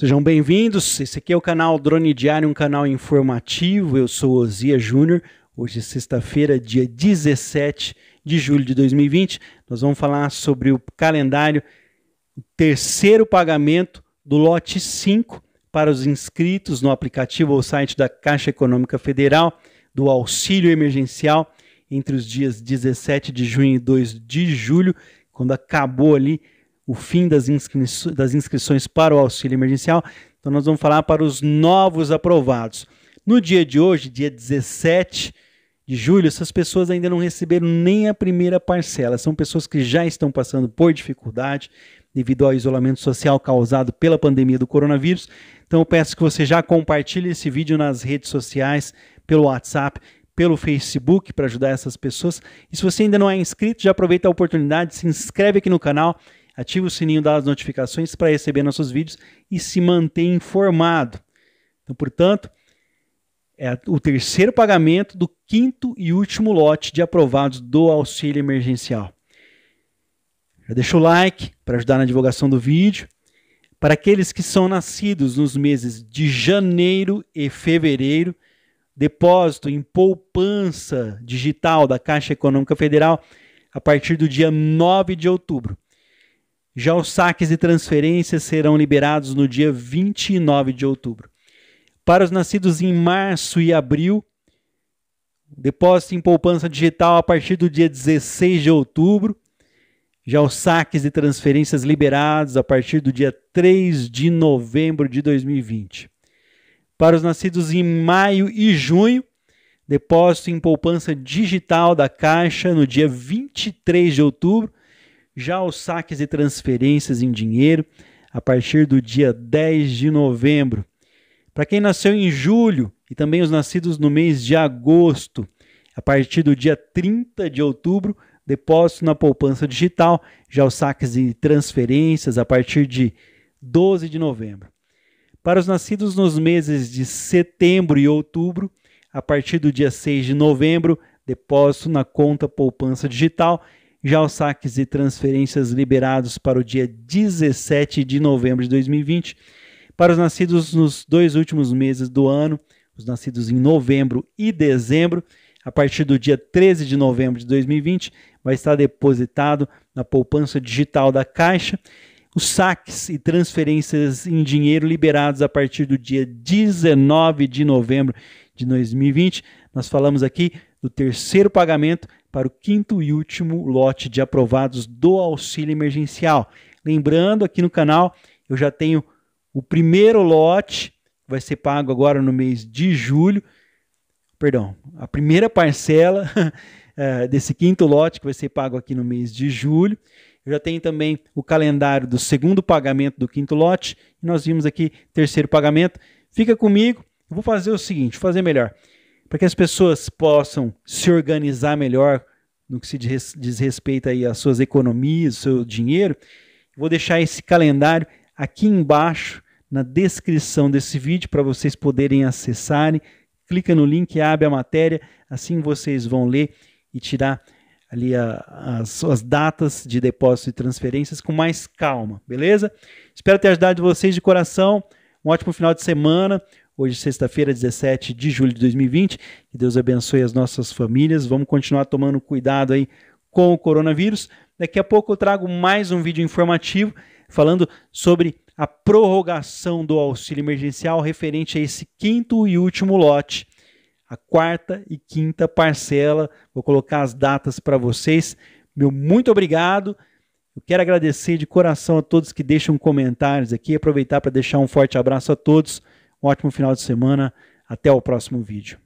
Sejam bem-vindos. Esse aqui é o canal Drone Diário, um canal informativo. Eu sou Ozia Júnior. Hoje é sexta-feira, dia 17 de julho de 2020. Nós vamos falar sobre o calendário, o terceiro pagamento do lote 5 para os inscritos no aplicativo ou site da Caixa Econômica Federal do auxílio emergencial entre os dias 17 de junho e 2 de julho, quando acabou ali o fim das, inscri das inscrições para o auxílio emergencial. Então, nós vamos falar para os novos aprovados. No dia de hoje, dia 17 de julho, essas pessoas ainda não receberam nem a primeira parcela. São pessoas que já estão passando por dificuldade devido ao isolamento social causado pela pandemia do coronavírus. Então, eu peço que você já compartilhe esse vídeo nas redes sociais, pelo WhatsApp, pelo Facebook para ajudar essas pessoas. E se você ainda não é inscrito, já aproveita a oportunidade, se inscreve aqui no canal ative o sininho das notificações para receber nossos vídeos e se manter informado. Então, portanto, é o terceiro pagamento do quinto e último lote de aprovados do auxílio emergencial. Já deixa o like para ajudar na divulgação do vídeo. Para aqueles que são nascidos nos meses de janeiro e fevereiro, depósito em poupança digital da Caixa Econômica Federal a partir do dia 9 de outubro. Já os saques e transferências serão liberados no dia 29 de outubro. Para os nascidos em março e abril, depósito em poupança digital a partir do dia 16 de outubro. Já os saques e transferências liberados a partir do dia 3 de novembro de 2020. Para os nascidos em maio e junho, depósito em poupança digital da Caixa no dia 23 de outubro já os saques e transferências em dinheiro a partir do dia 10 de novembro. Para quem nasceu em julho e também os nascidos no mês de agosto, a partir do dia 30 de outubro, depósito na poupança digital, já os saques e transferências a partir de 12 de novembro. Para os nascidos nos meses de setembro e outubro, a partir do dia 6 de novembro, depósito na conta poupança digital já os saques e transferências liberados para o dia 17 de novembro de 2020, para os nascidos nos dois últimos meses do ano, os nascidos em novembro e dezembro, a partir do dia 13 de novembro de 2020, vai estar depositado na poupança digital da Caixa. Os saques e transferências em dinheiro liberados a partir do dia 19 de novembro de 2020. Nós falamos aqui do terceiro pagamento para o quinto e último lote de aprovados do auxílio emergencial. Lembrando, aqui no canal eu já tenho o primeiro lote, vai ser pago agora no mês de julho. Perdão, a primeira parcela eh, desse quinto lote que vai ser pago aqui no mês de julho. Eu já tenho também o calendário do segundo pagamento do quinto lote. nós vimos aqui terceiro pagamento. Fica comigo. Eu vou fazer o seguinte, vou fazer melhor para que as pessoas possam se organizar melhor no que se diz respeito aí às suas economias, ao seu dinheiro, vou deixar esse calendário aqui embaixo na descrição desse vídeo para vocês poderem acessar. Clica no link, abre a matéria, assim vocês vão ler e tirar ali a, as suas datas de depósito e transferências com mais calma, beleza? Espero ter ajudado vocês de coração. Um ótimo final de semana Hoje, sexta-feira, 17 de julho de 2020. Que Deus abençoe as nossas famílias. Vamos continuar tomando cuidado aí com o coronavírus. Daqui a pouco eu trago mais um vídeo informativo falando sobre a prorrogação do auxílio emergencial referente a esse quinto e último lote. A quarta e quinta parcela. Vou colocar as datas para vocês. Meu muito obrigado. Eu quero agradecer de coração a todos que deixam comentários aqui, aproveitar para deixar um forte abraço a todos. Um ótimo final de semana. Até o próximo vídeo.